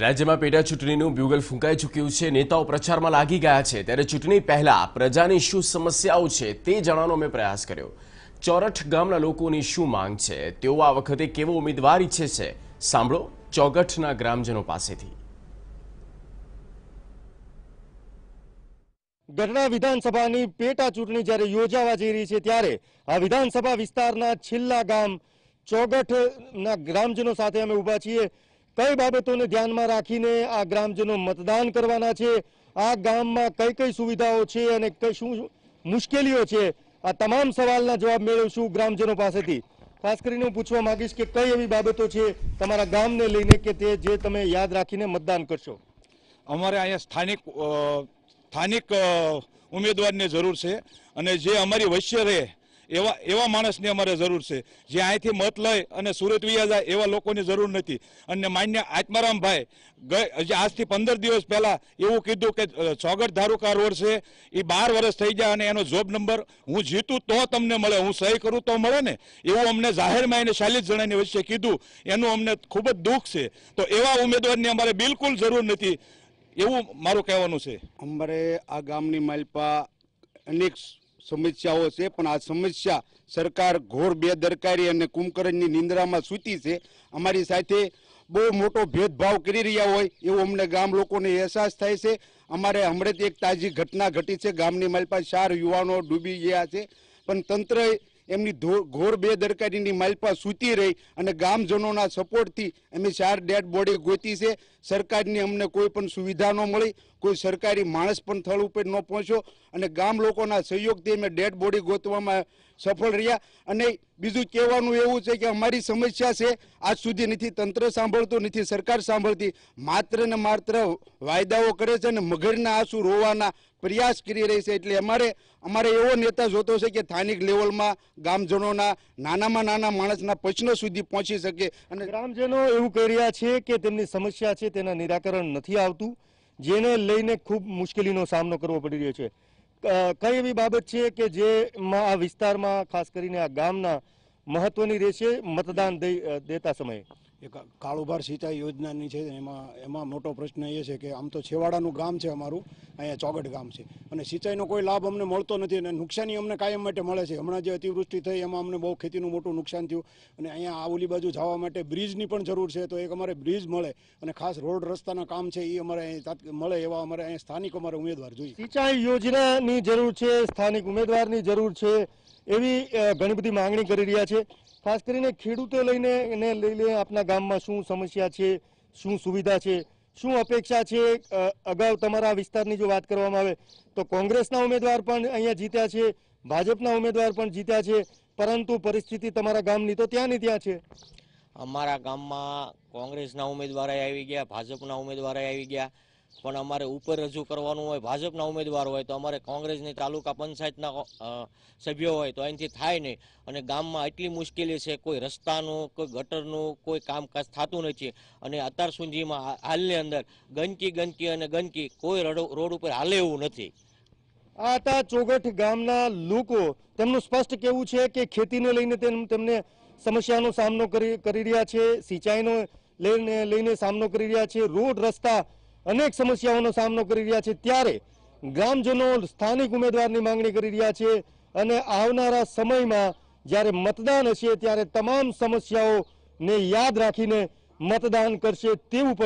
રાજ્યમાં પેટા ચૂંટણીનું બ્યુગલ ફૂંકાઈ ચૂક્યું છે નેતાઓ પ્રચારમાં લાગી ગયા છે ત્યારે ચૂંટણી પહેલા પ્રજાની શું સમસ્યાઓ છે તે જાણવાનો અમે પ્રયાસ કર્યો ચોરઠ ગામના લોકોની શું માંગ છે તેઓ આ વખતે કેવો ઉમેદવાર ઈચ્છે છે સાંભળો ચોગઠના ગ્રામજનો પાસેથી ગઢડા વિધાનસભાની પેટા ચૂંટણી જયારે યોજાવા જઈ રહી છે ત્યારે આ વિધાનસભા વિસ્તારના છેલ્લા ગામ ચોગઠના ગ્રામજનો સાથે અમે ઉભા છીએ કઈ બાબતોને ધ્યાનમાં રાખીને આ ગ્રામજનો મતદાન કરવાના છે આ ગામમાં કઈ કઈ સુવિધાઓ છે અને કઈ શું મુશ્કેલીઓ છે આ તમામ સવાલના જવાબ મેળવશું ગ્રામજનો પાસેથી ખાસ કરીને હું પૂછવા માંગીશ કે કઈ એવી બાબતો છે તમારા ગામને લઈને કે તે જે તમે યાદ રાખીને મતદાન કરશો અમારે અહીંયા સ્થાનિક સ્થાનિક ઉમેદવારને જરૂર છે અને જે અમારી વૈશ્ય રહે એવા એવા માણસની અમારે જરૂર છે જે અહીંથી મત લઈ અને સુરત વિયા જાય એવા લોકોની જરૂર નથી અને માન્ય આત્મારામભાઈ ગઈ આજથી પંદર દિવસ પહેલાં એવું કીધું કે સોગટ ધારુકા રોડ છે એ બાર વર્ષ થઈ જાય અને એનો જોબ નંબર હું જીતું તો તમને મળે હું સહી કરું તો મળે ને એવું અમને જાહેરમાં એને ચાલીસ જણાની વચ્ચે કીધું એનું અમને ખૂબ જ દુઃખ છે તો એવા ઉમેદવારની અમારે બિલકુલ જરૂર નથી એવું મારું કહેવાનું છે અમારે આ ગામની માલપા અનેક સમસ્યાઓ છે પણ આ સમસ્યા સરકાર ઘોર બેદરકારી અને કુંભકરણની નિંદ્રામાં સૂતી છે અમારી સાથે બહુ મોટો ભેદભાવ કરી રહ્યા હોય એવો અમને ગામ લોકોને અહેસાસ થાય છે અમારે હમણાં જ એક તાજી ઘટના ઘટી છે ગામની માલ માલપા ચાર યુવાનો ડૂબી ગયા છે પણ તંત્ર એમની ઘોર બેદરકારીની માલપા સૂતી રહી અને ગામજનોના સપોર્ટથી અમે ચાર ડેડ બોડી ગોતી છે સરકારની અમને કોઈ પણ સુવિધા ન મળી કોઈ સરકારી માણસ પણ સ્થળ ઉપર ન પહોંચ્યો અને ગામ લોકોના સહયોગથી અમે ડેડ બોડી ગોતવામાં સફળ રહ્યા અને બીજું કહેવાનું એવું છે કે અમારી સમસ્યા છે આજ સુધી નથી તંત્ર સાંભળતું નથી સરકાર સાંભળતી માત્ર ને માત્ર વાયદાઓ કરે છે અને મગરના આંસુ રોવાના પ્રયાસ કરી રહી છે એટલે અમારે અમારે એવો નેતા જોતો છે કે સ્થાનિક લેવલમાં ગામજનોના નાનામાં નાના માણસના પ્રશ્નો સુધી પહોંચી શકે અને ગ્રામજનો એવું કહી રહ્યા છે કે તેમની સમસ્યા છે તેના નિરાકરણ નથી આવતું જેને લઈને ખૂબ મુશ્કેલીનો સામનો કરવો પડી રહ્યો છે કઈ એવી બાબત છે કે જેમાં આ વિસ્તારમાં ખાસ કરીને આ ગામના મહત્વની રહેશે મતદાન દેતા સમયે એક કાળુભાર સિંચાઈ યોજનાની છે એમાં એમાં મોટો પ્રશ્ન એ છે કે આમ તો છેવાડાનું ગામ છે અમારું અહીંયા ચોગટ ગામ છે અને સિંચાઈનો કોઈ લાભ અમને મળતો નથી અને નુકસાની અમને કાયમ માટે મળે છે હમણાં જે અતિવૃષ્ટિ થઈ એમાં અમને બહુ ખેતીનું મોટું નુકસાન થયું અને અહીંયા આ બાજુ જવા માટે બ્રિજની પણ જરૂર છે તો એક અમારે બ્રિજ મળે અને ખાસ રોડ રસ્તાના કામ છે એ અમારે અહીં મળે એવા અમારે અહીંયા સ્થાનિક અમારે ઉમેદવાર જોઈએ સિંચાઈ યોજનાની જરૂર છે સ્થાનિક ઉમેદવારની જરૂર છે એવી ઘણી બધી માંગણી કરી રહ્યા છે ખાસ કરીને ખેડૂતો લઈને એને લઈને આપના ગામમાં શું સમસ્યા છે શું સુવિધા છે શું અપેક્ષા છે અગાઉ તમારા વિસ્તારની જો વાત કરવામાં આવે તો કોંગ્રેસના ઉમેદવાર પણ અહીંયા જીત્યા છે ભાજપના ઉમેદવાર પણ જીત્યા છે પરંતુ પરિસ્થિતિ તમારા ગામની તો ત્યાં ત્યાંની ત્યાં છે અમારા ગામમાં કોંગ્રેસના ઉમેદવારે આવી ગયા ભાજપના ઉમેદવારે આવી ગયા પણ અમારે ઉપર રજૂ કરવાનું હોય ભાજપના ઉમેદવાર હોય તો અમારે કોંગ્રેસની તાલુકા પંચાયતના સભ્યો હોય તો અહીંથી થાય નહીં અને ગામમાં એટલી મુશ્કેલી છે કોઈ રસ્તાનું કોઈ ગટરનું કોઈ કામકાજ થતું નથી અને અત્યાર સુધીમાં હાલની અંદર ગંદકી ગંદકી અને ગંદકી કોઈ રોડ ઉપર હાલે એવું નથી આ હતા ચોગઠ ગામના લોકો તેમનું સ્પષ્ટ કેવું છે કે ખેતીને લઈને તેમને સમસ્યાનો સામનો કરી રહ્યા છે સિંચાઈનો લઈને લઈને સામનો કરી રહ્યા છે રોડ રસ્તા અનેક સમસ્યાઓનો સામનો કરી રહ્યા છે ત્યારે ગ્રામજનો સ્થાનિક ઉમેદવારની માંગણી કરી રહ્યા છે અને આવનારા સમયમાં જ્યારે મતદાન હશે ત્યારે તમામ સમસ્યાઓને યાદ રાખીને મતદાન કરશે તેવું પણ